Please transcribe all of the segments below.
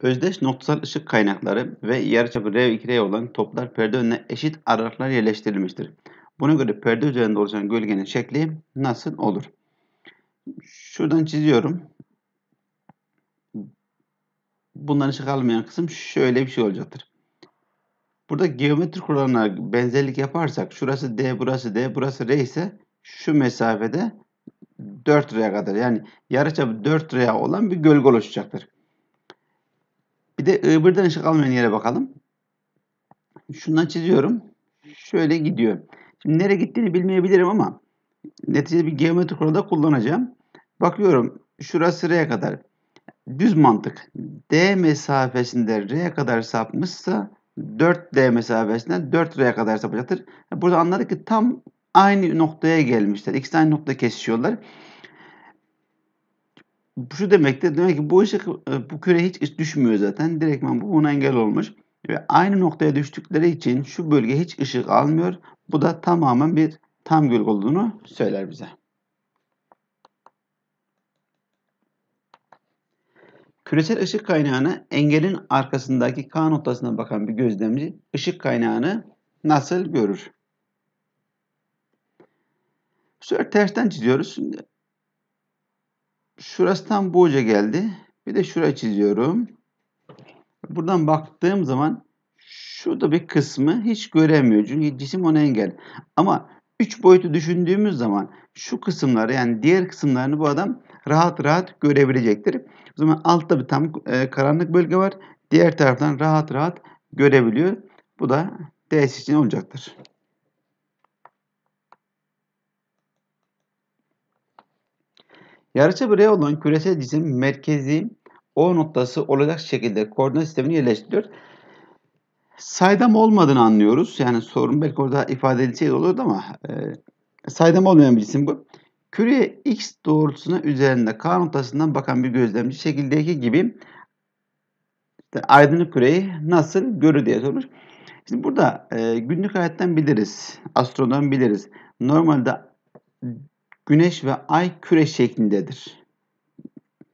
Özdeş noktasal ışık kaynakları ve yarıçapı R2R olan toplar perde önüne eşit aralıklar yerleştirilmiştir. Buna göre perde üzerinde oluşan gölgenin şekli nasıl olur? Şuradan çiziyorum. Bundan ışık almayan kısım şöyle bir şey olacaktır. Burada geometrik olanlara benzerlik yaparsak şurası D, burası D, burası R ise şu mesafede 4 R'ye kadar yani yarıçapı 4 R'ye olan bir gölge oluşacaktır. Bir de e, i ışık almayan yere bakalım. Şundan çiziyorum. Şöyle gidiyor. Şimdi nereye gittiğini bilmeyebilirim ama neticede bir geometri kuralda kullanacağım. Bakıyorum şurası R'ye kadar. Düz mantık. D mesafesinde R'ye kadar sapmışsa 4D mesafesinden 4R'ye kadar sapacaktır. Burada anladık ki tam aynı noktaya gelmişler. İkisi aynı nokta kesişiyorlar şu demek de demek ki bu ışık e, bu küre hiç düşmüyor zaten. Direktman bu buna engel olmuş. Ve aynı noktaya düştükleri için şu bölge hiç ışık almıyor. Bu da tamamen bir tam gölge olduğunu söyler bize. Küresel ışık kaynağını engelin arkasındaki K noktasına bakan bir gözlemci ışık kaynağını nasıl görür? Bu sefer tersten çiziyoruz. şimdi şurasından bu uca geldi. Bir de şurayı çiziyorum. Buradan baktığım zaman şurada bir kısmı hiç göremiyor. Çünkü cisim ona engel. Ama 3 boyutu düşündüğümüz zaman şu kısımları yani diğer kısımlarını bu adam rahat rahat görebilecektir. O zaman altta bir tam e, karanlık bölge var. Diğer taraftan rahat rahat görebiliyor. Bu da DS için olacaktır. Yarıçapı buraya olan küresel cisim merkezi O noktası olacak şekilde koordinat sistemini yerleştiriyor. Saydam olmadığını anlıyoruz. Yani sorun belki orada ifade edilseydi olurdu ama e, saydam olmayan bir cisim bu. Küreye X doğrultusuna üzerinde K noktasından bakan bir gözlemci şekildeki gibi işte aydınlık küreyi nasıl görür diye sormuş. Şimdi burada e, günlük hayattan biliriz. Astronom biliriz. Normalde Güneş ve Ay küre şeklindedir.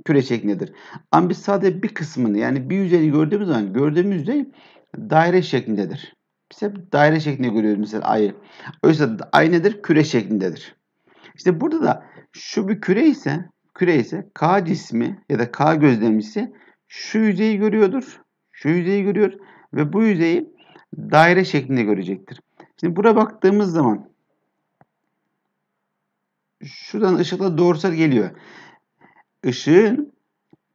Küre şeklindedir. Ama biz sadece bir kısmını yani bir yüzeyi gördüğümüz zaman gördüğümüz yüzey daire şeklindedir. Biz hep daire şeklinde görüyoruz mesela Ay'ı. Oysa Ay nedir? Küre şeklindedir. İşte burada da şu bir küre ise küre ise K cismi ya da K gözlemcisi şu yüzeyi görüyordur. Şu yüzeyi görüyor ve bu yüzeyi daire şeklinde görecektir. Şimdi buraya baktığımız zaman şuradan ışıkla doğrusal geliyor. Işığın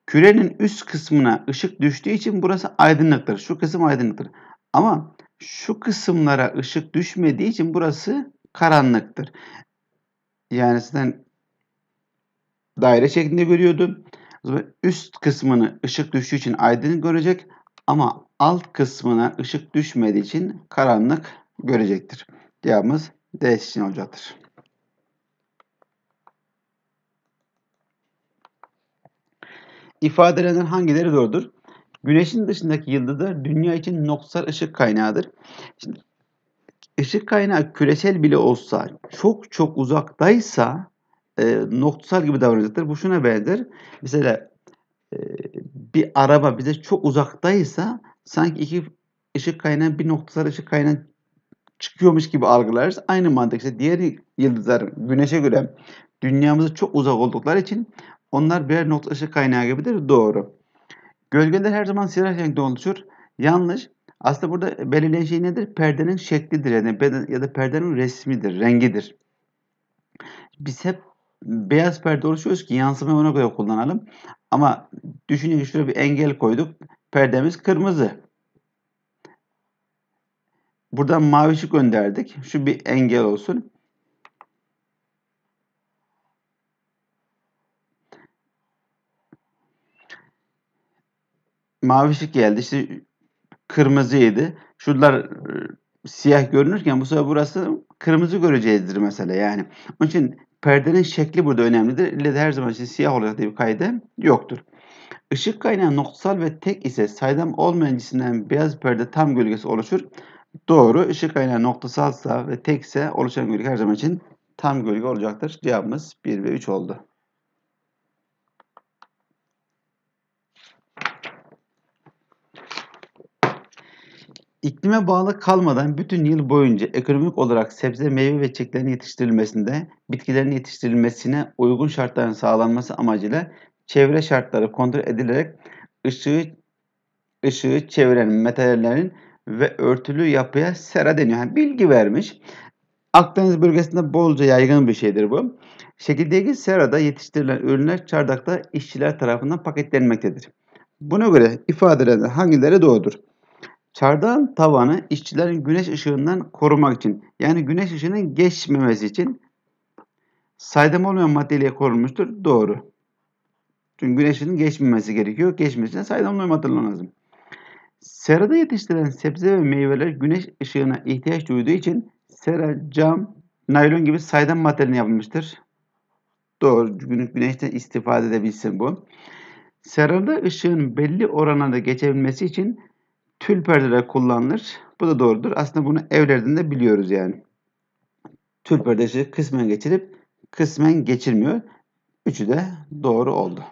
kürenin üst kısmına ışık düştüğü için burası aydınlıktır. Şu kısım aydınlıktır. Ama şu kısımlara ışık düşmediği için burası karanlıktır. Yani sizden daire şeklinde görüyordum. üst kısmını ışık düştüğü için aydınlık görecek ama alt kısmına ışık düşmediği için karanlık görecektir. Cevabımız D seçeneği olacaktır. ifadelenen hangileri doğrudur? Güneşin dışındaki yıldızlar dünya için noksan ışık kaynağıdır. Şimdi ışık kaynağı küresel bile olsa çok çok uzaktaysa e, noktasal gibi davranacaktır. Bu şuna benzer. Mesela e, bir araba bize çok uzaktaysa sanki iki ışık kaynağı bir noktasal ışık kaynağı çıkıyormuş gibi algılarız. Aynı mantık işte diğer yıldızlar güneşe göre dünyamıza çok uzak oldukları için onlar birer ışık kaynağı gibidir. Doğru. Gölgeler her zaman siyah renkte oluşur. Yanlış. Aslında burada belirleyen şey nedir? Perdenin şeklidir yani ya da perdenin resmidir, rengidir. Biz hep beyaz perde oluşuyoruz ki yansımayı ona göre kullanalım. Ama düşünün ki şuraya bir engel koyduk. Perdemiz kırmızı. Buradan mavi ışık gönderdik. Şu bir engel olsun. mavi ışık geldi. İşte kırmızıydı. yedi. Şuralar e, siyah görünürken bu sefer burası kırmızı göreceğizdir mesela yani. Onun için perdenin şekli burada önemlidir. LED her zaman işte siyah olacak diye bir kaydı yoktur. Işık kaynağı noktasal ve tek ise saydam olmayan cisimden beyaz perde tam gölgesi oluşur. Doğru. Işık kaynağı noktasalsa ve tekse oluşan gölge her zaman için tam gölge olacaktır. Cevabımız 1 ve 3 oldu. İklime bağlı kalmadan bütün yıl boyunca ekonomik olarak sebze, meyve ve çiçeklerin yetiştirilmesinde, bitkilerin yetiştirilmesine uygun şartların sağlanması amacıyla çevre şartları kontrol edilerek ışığı ışığı çeviren metallerin ve örtülü yapıya sera deniyor. Yani bilgi vermiş. Akdeniz bölgesinde bolca yaygın bir şeydir bu. Şekildeki serada yetiştirilen ürünler çardakta işçiler tarafından paketlenmektedir. Buna göre ifadelerden hangileri doğrudur? Çardağın tavanı işçilerin güneş ışığından korumak için yani güneş ışığının geçmemesi için saydam olmayan maddeyle korunmuştur. Doğru. Çünkü güneşin geçmemesi gerekiyor. Geçmesine saydam olmayan lazım. Serada yetiştirilen sebze ve meyveler güneş ışığına ihtiyaç duyduğu için sera, cam, naylon gibi saydam maddeden yapılmıştır. Doğru. Güneşten istifade edebilsin bu. Serada ışığın belli oranlarda geçebilmesi için tül perdeler kullanılır. Bu da doğrudur. Aslında bunu evlerden de biliyoruz yani. Tül perdesi kısmen geçirip kısmen geçirmiyor. Üçü de doğru oldu.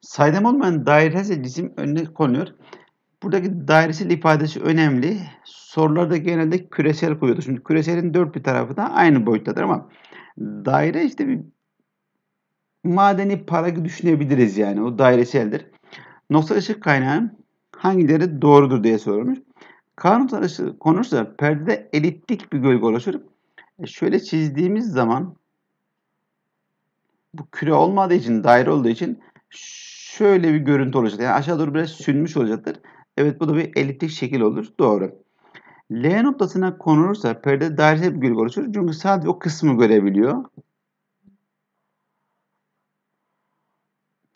Saydam olmayan dairesel cisim önüne konuyor. Buradaki dairesel ifadesi önemli. Sorularda genelde küresel koyuyordu. Şimdi küreselin dört bir tarafı da aynı boyuttadır ama daire işte bir madeni para düşünebiliriz yani. O daireseldir. Nokta ışık kaynağının hangileri doğrudur diye sorulmuş. Kanun ışığı konursa perdede eliptik bir gölge oluşur. E şöyle çizdiğimiz zaman bu küre olmadığı için, daire olduğu için şöyle bir görüntü olacak. Yani aşağı doğru biraz sünmüş olacaktır. Evet bu da bir eliptik şekil olur. Doğru. L noktasına konulursa perde daire bir gölge oluşur. Çünkü sadece o kısmı görebiliyor.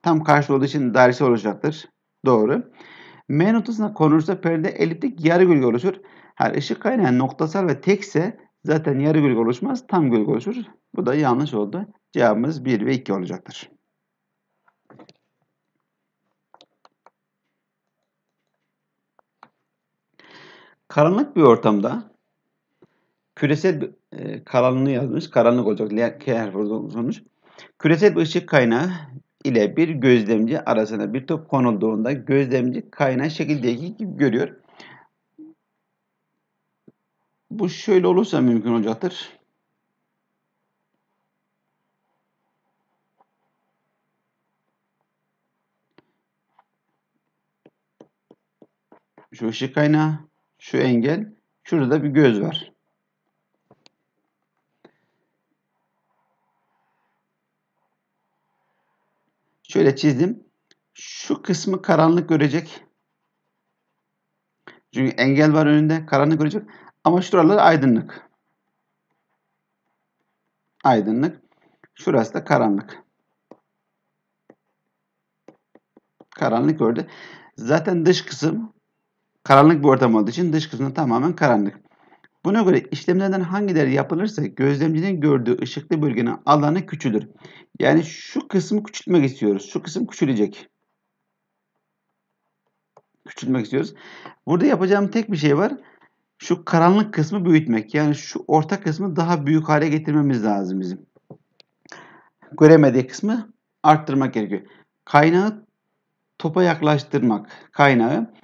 tam karşı olduğu için dairesel olacaktır. Doğru. M noktasına konursa perde eliptik yarı gölge oluşur. Her ışık kaynağı noktasal ve tekse zaten yarı gölge oluşmaz, tam gölge oluşur. Bu da yanlış oldu. Cevabımız 1 ve 2 olacaktır. Karanlık bir ortamda küresel bir, e, karanlığı yazmış. Karanlık olacak. L harfi sonuç. Küresel bir ışık kaynağı ile bir gözlemci arasına bir top konulduğunda gözlemci kaynağı şekildeki gibi görüyor. Bu şöyle olursa mümkün olacaktır. Şu ışık kaynağı, şu engel, şurada bir göz var. Şöyle çizdim. Şu kısmı karanlık görecek. Çünkü engel var önünde. Karanlık görecek. Ama şuralar aydınlık. Aydınlık. Şurası da karanlık. Karanlık gördü. Zaten dış kısım karanlık bir ortam olduğu için dış kısmı tamamen karanlık. Buna göre işlemlerden hangileri yapılırsa gözlemcinin gördüğü ışıklı bölgenin alanı küçülür. Yani şu kısmı küçültmek istiyoruz. Şu kısım küçülecek. Küçültmek istiyoruz. Burada yapacağım tek bir şey var. Şu karanlık kısmı büyütmek. Yani şu orta kısmı daha büyük hale getirmemiz lazım bizim. Göremediği kısmı arttırmak gerekiyor. Kaynağı topa yaklaştırmak. Kaynağı.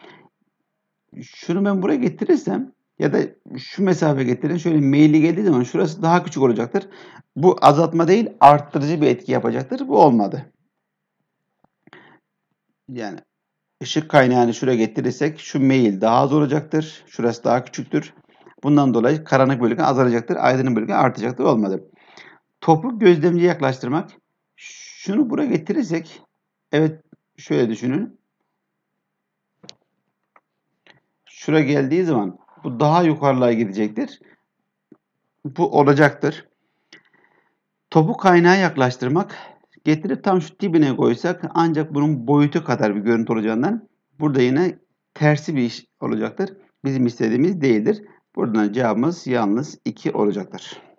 Şunu ben buraya getirirsem ya da şu mesafe getirin. Şöyle meyli geldiği zaman şurası daha küçük olacaktır. Bu azaltma değil arttırıcı bir etki yapacaktır. Bu olmadı. Yani ışık kaynağını şuraya getirirsek şu meyil daha az olacaktır. Şurası daha küçüktür. Bundan dolayı karanlık bölge azalacaktır. Aydınlık bölge artacaktır. Olmadı. Topu gözlemciye yaklaştırmak. Şunu buraya getirirsek evet şöyle düşünün. Şura geldiği zaman bu daha yukarılara gidecektir. Bu olacaktır. Topu kaynağa yaklaştırmak. Getirip tam şu dibine koysak ancak bunun boyutu kadar bir görüntü olacağından burada yine tersi bir iş olacaktır. Bizim istediğimiz değildir. Buradan cevabımız yalnız 2 olacaktır.